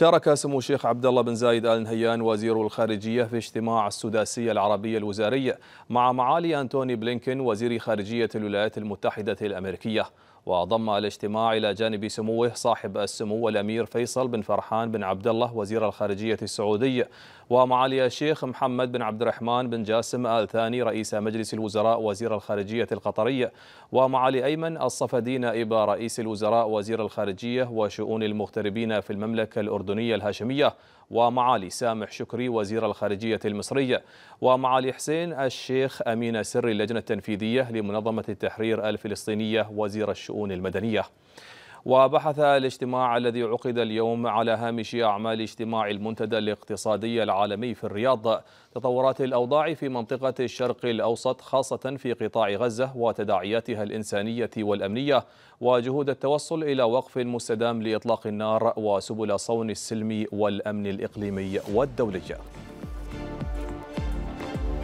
شارك سمو الشيخ عبد الله بن زايد ال نهيان وزير الخارجيه في اجتماع السداسيه العربيه الوزاريه مع معالي انتوني بلينكن وزير خارجيه الولايات المتحده الامريكيه وضم الاجتماع الى جانب سموه صاحب السمو الامير فيصل بن فرحان بن عبد الله وزير الخارجيه السعودي ومعالي الشيخ محمد بن عبد الرحمن بن جاسم ال ثاني رئيس مجلس الوزراء وزير الخارجيه القطريه ومعالي ايمن الصفدي نائب رئيس الوزراء وزير الخارجيه وشؤون المغتربين في المملكه الاردنيه الأردنية الهاشمية ومعالي سامح شكري وزير الخارجية المصرية ومعالي حسين الشيخ أمين سري اللجنة التنفيذية لمنظمة التحرير الفلسطينية وزير الشؤون المدنية وبحث الاجتماع الذي عقد اليوم على هامش أعمال اجتماع المنتدى الاقتصادي العالمي في الرياض تطورات الأوضاع في منطقة الشرق الأوسط خاصة في قطاع غزة وتداعياتها الإنسانية والأمنية وجهود التوصل إلى وقف مستدام لإطلاق النار وسبل صون السلم والأمن الإقليمي والدولي